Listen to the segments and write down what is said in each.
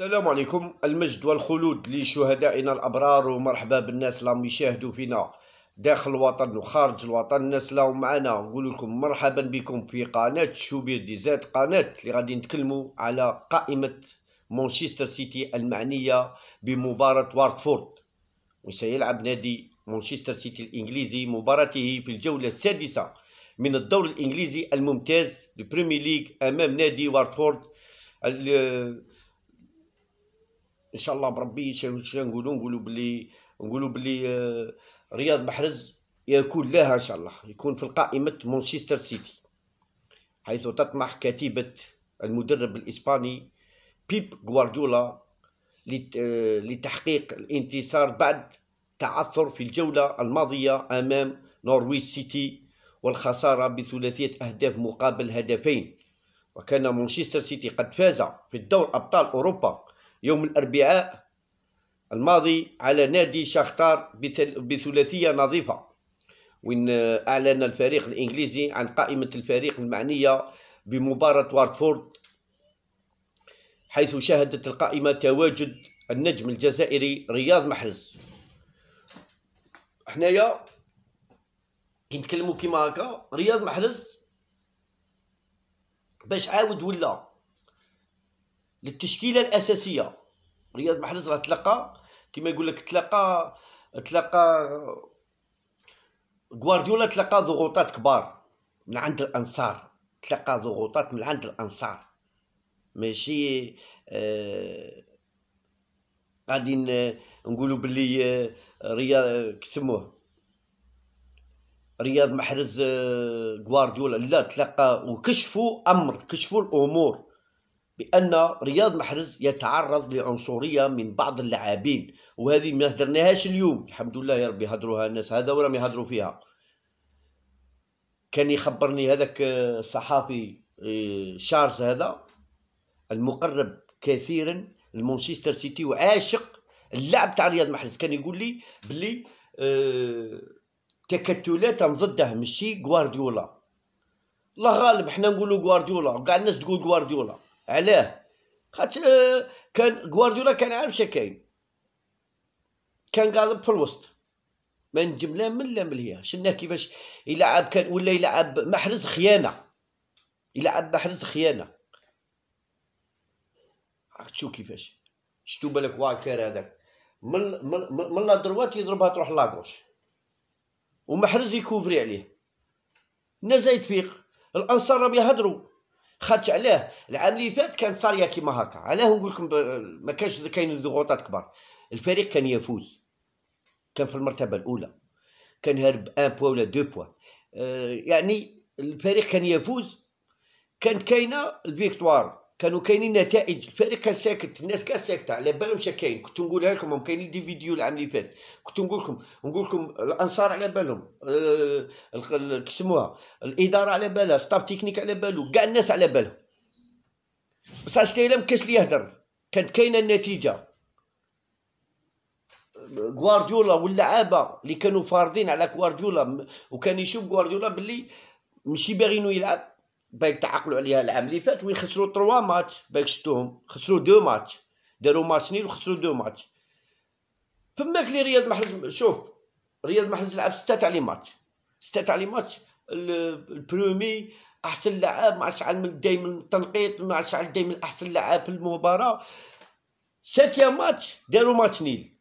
السلام عليكم المجد والخلود لشهدائنا الابرار ومرحبا بالناس اللي راهم يشاهدوا فينا داخل الوطن وخارج الوطن الناس اللي راهم معانا نقول لكم مرحبا بكم في قناه شوبير دي زاد قناه اللي غادي نتكلموا على قائمه مانشستر سيتي المعنيه بمباراه وارتفورد وسيلعب نادي مانشستر سيتي الانجليزي مباراته في الجوله السادسه من الدور الانجليزي الممتاز البريمير ليج امام نادي وارتفورد ان شاء الله بربي شنو نقولوا نقولوا بلي نقولوا بلي آه، رياض محرز يكون لها ان شاء الله يكون في القائمه مانشستر سيتي حيث تطمح كتيبه المدرب الاسباني بيب غوارديولا آه، لتحقيق الانتصار بعد تعثر في الجوله الماضيه امام نورويج سيتي والخساره بثلاثيه اهداف مقابل هدفين وكان مانشستر سيتي قد فاز في الدور ابطال اوروبا يوم الأربعاء الماضي على نادي شاختار بثلاثية نظيفة وإن أعلن الفريق الإنجليزي عن قائمة الفريق المعنية بمباراة وارتفورد حيث شهدت القائمة تواجد النجم الجزائري رياض محرز حنايا كي نتكلمو كيما هكا رياض محرز باش عاود ولا للتشكيله الاساسيه رياض محرز غتلقى كما يقول لك تلقى تلقى غوارديولا تلقى ضغوطات كبار من عند الانصار تلقى ضغوطات من عند الانصار ماشي آه، غادي آه نقولوا باللي رياض آه، كسموه رياض محرز آه، غوارديولا لا تلقى وكشفوا امر كشفوا الامور بأن رياض محرز يتعرض لعنصرية من بعض اللاعبين وهذه ما هدرناهاش اليوم الحمد لله يا ربي هدروها الناس هذا وراهم يهضروا فيها كان يخبرني هذاك آه، الصحافي آه، شارز هذا المقرب كثيرا لمانشستر سيتي وعاشق اللعب تاع رياض محرز كان يقول لي بلي آه، تكتلات ضده ماشي غوارديولا الله غالب حنا نقولوا غوارديولا وكاع الناس تقول غوارديولا علاه خاطر آه، كان غوارديولا كان عارف شا كاين كان قالب في الوسط ما نجم لا من لا من هي شنا كيفاش يلعب كان ولا يلعب محرز خيانه يلعب محرز خيانه عرفت شو كيفاش شتو بالك واكر هذاك من من من لا دروات يضربها تروح لاكوش ومحرز يكوفري عليه الناس فيق الانصار راهم يهضروا خاطش علاه العام اللي فات كان صاريه كيما هكا علاه نقول لكم ما كانش كاين ضغوطات كبار الفريق كان يفوز كان في المرتبه الاولى كان هرب ان بوا ولا دو بوا آه، يعني الفريق كان يفوز كانت كاينه الفيكتوار كانوا كاينين نتائج الفريق كان ساكت الناس كان ساكته على بالهم شا كاين كنت نقولها لكم كاينين دي فيديو العام اللي فات كنت نقول لكم نقول لكم الانصار على بالهم كسموها الاداره على بالها ستاف تكنيك على بالو كاع الناس على بالهم بصح شتيلا ما كاش لي يهدر كانت كاينه النتيجه غوارديولا واللعابه اللي كانوا فارضين على غوارديولا وكان يشوف غوارديولا باللي ماشي باغينو يلعب بايك تعقلوا عليها العام اللي فات وين خسروا 3 ماتش بايك شتوهم خسروا دو ماتش داروا ماتش نيل وخسروا دو ماتش فماك لي رياض محرز شوف رياض محرز لعب ستة تاع لي ماتش ستة تاع لي ماتش البرومي احسن لعاب ما عرفتش عال دايما التنقيط ما عرفتش دايما احسن لعاب في المباراه ساتيام ماتش داروا ماتش نيل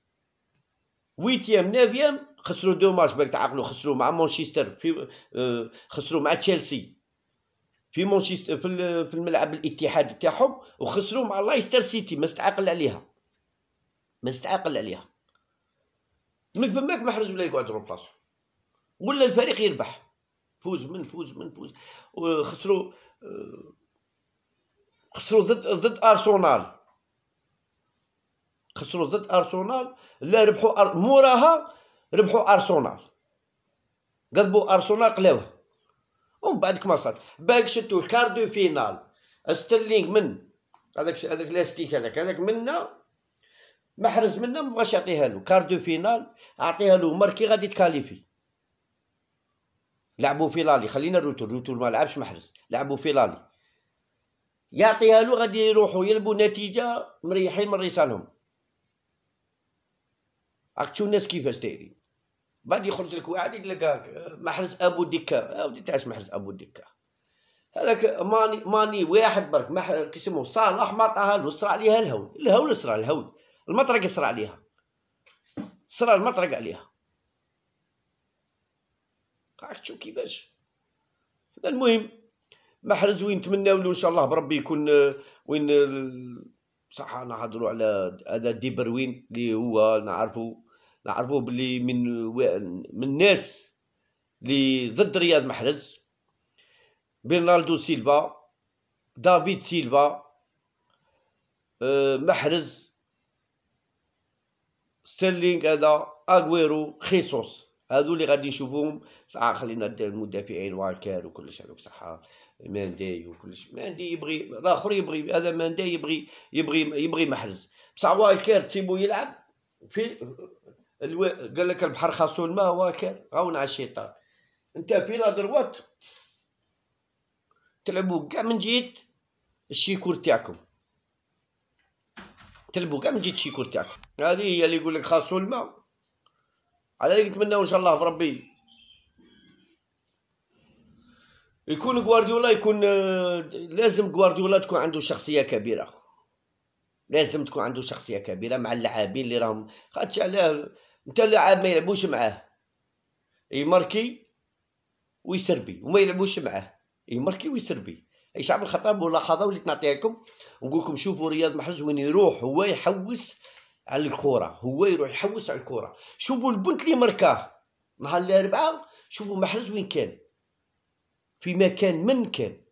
ويتيام نابيام خسروا دو ماتش باك تعقلوا خسروا مع مانشستر في آه، خسروا مع تشيلسي في مانشستر في الملعب الاتحاد تاعهم وخسروا مع لايستر سيتي ما استعقل عليها ما استعقل عليها من فماك محرز ولا يقعد بلاص ولا الفريق يربح فوز من فوز من فوز وخسروا آه، خسروا ضد ضد ارسنال خسروا ضد ارسنال لا ربحوا أر... موراها ربحوا ارسنال قلبوا ارسنال قلاوه ومن بعد كما صار بالك شتو كاردو دو فينال ستيرلينغ من هذاك هذاك لاستيك هذاك هذاك منا محرز منا ما بغاش يعطيها له كار دو فينال اعطيها له ماركي غادي تكاليفي لعبوا في لالي خلينا الروتور الروتور ما لعبش محرز لعبوا في لالي يعطيها له غادي يروحوا يلبوا نتيجه مريحين من ريسالهم راك الناس كيفاش دايرين بعد يخرج لك واحد يلقاك محرز ابو دكا اودي تعيش محرز ابو دكا هذاك ماني ماني واحد برك محرز كيسمو صالح ما عطاها له صرا عليها الهول الهول صرا الهول المطرق صرا عليها صرا المطرق عليها راك تشوف كيفاش المهم محرز وين نتمناو له ان شاء الله بربي يكون وين صح نهضروا على هذا دي بروين اللي هو نعرفه نعرفوه باللي من من الناس اللي ضد رياض محرز بيرناردو سيلفا دافيد سيلفا آه، محرز ستيرلينغ هذا اغويرو خيسوس هذو اللي غادي نشوفوهم ساعه خلينا المدافعين والكار وكلش هذوك صحه ماندي وكلش ماندي يبغي الاخر يبغي هذا ماندي يبغي يبغي يبغي محرز بصح والكار تيبو يلعب في الو... قال لك البحر خاصو الماء واكل عاون على الشيطان انت في لا دروات تلعبوا كاع من جيت الشيكور تاعكم تلعبوا كاع من جيت الشيكور تاعكم هذه هي اللي يقول لك خاصو الماء على ذلك نتمناو ان شاء الله بربي يكون غوارديولا يكون آه، لازم غوارديولا تكون عنده شخصيه كبيره لازم تكون عنده شخصيه كبيره مع اللاعبين اللي راهم خاطش على انت اللاعب ما يلعبوش معاه يماركي ويسربي وما يلعبوش معاه يماركي ويسربي اي شعب الخطاب ملاحظه وليت نعطيها لكم نقول لكم شوفوا رياض محرز وين يروح هو يحوس على الكره هو يروح يحوس على الكره شوفوا البنت اللي مركاه نهار الاربعاء شوفوا محرز وين كان في مكان من كان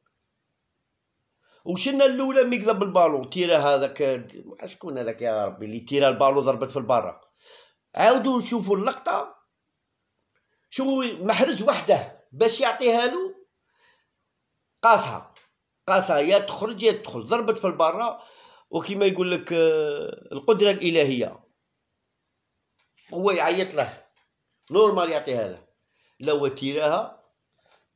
وشنا الاولى مي قضى بالبالون تيرا هذاك شكون هذاك يا ربي اللي تيرا البالون ضربت في البرا عاودوا نشوفوا اللقطه شو محرز وحده باش يعطيها له قاسها قاسها يا تخرج يا تدخل ضربت في البرا وكما يقول لك آه، القدره الالهيه هو يعيط له نورمال يعطيها له لو تيراها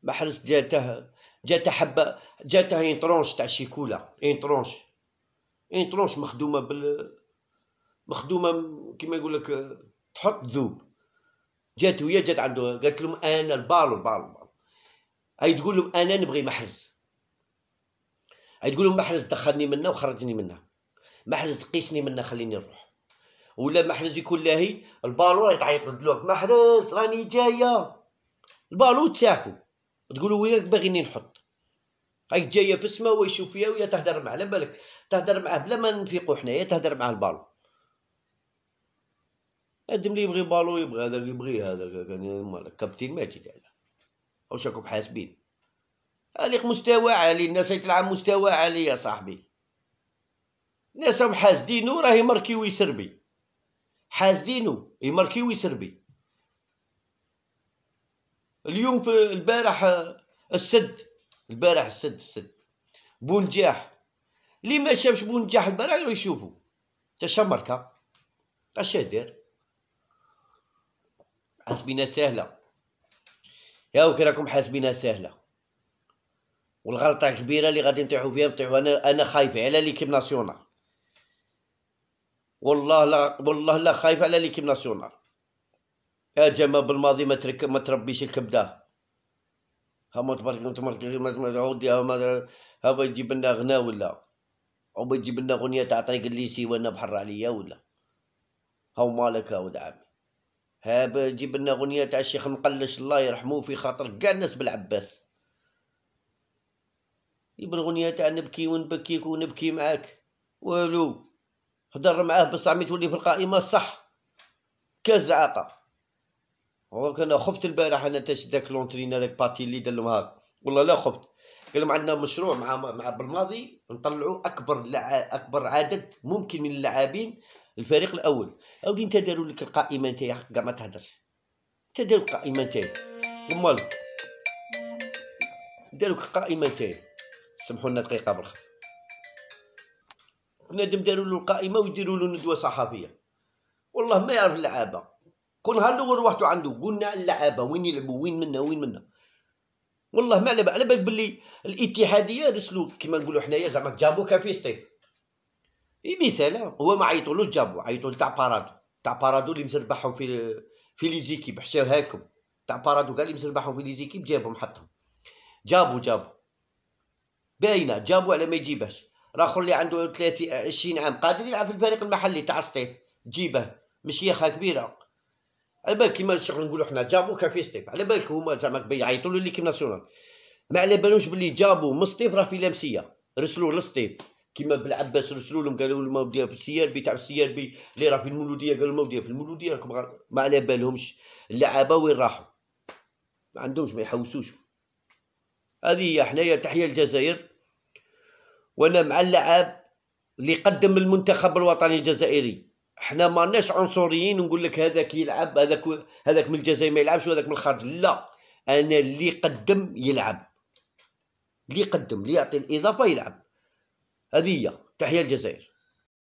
محرز جاته جات حبه جاتها اون ترونش تاع شيكولا اون ترونش اون ترونش مخدومه بال مخدومه كيما يقول لك تحط ذوب جات وهي جات عنده قالت لهم انا البال البال البال هاي تقول لهم انا نبغي محرز هاي تقول لهم محرز دخلني منه وخرجني منه محرز قيسني منه خليني نروح ولا محرز يكون لاهي البالو يتعيط له محرز راني جايه البالو تشافو تقول له وياك باغيني نحط هاك جايه في السماء ويشوف فيها ويا تهدر معاه على بالك تهدر معاه بلا ما نفيقوا حنايا تهدر معاه البالو قدم لي يبغي بالو يبغي هذا يبغي هذا يعني مالك كابتن ماتي هذا واش راكم حاسبين عليك مستوى عالي الناس تلعب مستوى عالي يا صاحبي الناس راهم حاسدينو راهي ماركيو ويسربي حاسدينو يماركيو ويسربي اليوم في البارح السد البارح السد السد بونجاح لي ما شافش بونجاح البارح يروح يشوفو تشمركا اش دار حاسبينها سهله يا وكي راكم حاسبينها سهله والغلطه الكبيره اللي غادي نطيحو فيها نطيحو انا انا خايف على ليكيب ناسيونال والله لا والله لا خايف على ليكيب ناسيونال يا جماعة بالماضي ما ترك ما تربيش الكبده هما تبارك تبارك عود هما يجيب لنا غنى ولا أو يجيب لنا غنية تاع طريق الليسي وانا بحر عليا ولا هاو مالك هاو عمي هاب جيب لنا غنية تاع الشيخ مقلش الله يرحمه في خاطر كاع الناس بالعباس جيب الغنية تاع نبكي ونبكيك ونبكي معاك والو هدر معاه بصح مي تولي في القائمة صح كزعاقة هو انا خفت البارح انا تاش لونترين لونترينر باتي اللي دار لهم هاك والله لا خفت قال لهم عندنا مشروع مع مع بالماضي نطلعوا اكبر لع... اكبر عدد ممكن من اللاعبين الفريق الاول اودي انت داروا لك القائمه نتاعك كاع ما تهدرش انت داروا القائمه نتاعك امال داروا القائمه نتاعك سمحوا لنا دقيقه بالخير بنادم داروا له القائمه ويديروا له ندوه صحفيه والله ما يعرف اللعابه كل هاللور روحتو عنده قلنا اللعابه وين يلعبوا وين منا وين منا والله ما على بالك باللي الاتحاديه رسلوا كيما نقولوا حنايا زعما جابو كافيستي اي مثال هو ما عيطولوش جابو عيطول تاع بارادو تاع بارادو اللي مسربحهم في في ليزيكيب حشاو هاكم تاع بارادو قال اللي مسربحهم في ليزيكيب جابهم حطهم جابو جابو باينه جابو على ما يجيبهاش راخو اللي عنده 30 20 عام قادر يلعب في الفريق المحلي تاع سطيف جيبه مشيخه كبيره على بالك كيما شغل نقولوا حنا جابو كان في سطيف على بالك هما زعما بيعيطوا له ليكيب ناسيونال ما على بالهمش بلي جابو من سطيف راه في لامسيه رسلوه لستيف كيما بالعباس رسلوا لهم قالوا لهم موديه في السيار بي تاع السيار بي اللي راه في المولوديه قالوا ودي في المولوديه راكم ما على بالهمش اللعابه وين راحوا ما عندهمش ما يحوسوش هذه هي حنايا تحيه الجزائر وانا مع اللعاب اللي قدم المنتخب الوطني الجزائري حنا ما ناش عنصريين ونقول لك هذاك يلعب هذاك هذاك من الجزائر ما يلعبش وهذاك من الخارج لا انا اللي قدم يلعب اللي قدم اللي يعطي الاضافه يلعب هذه هي تحيه الجزائر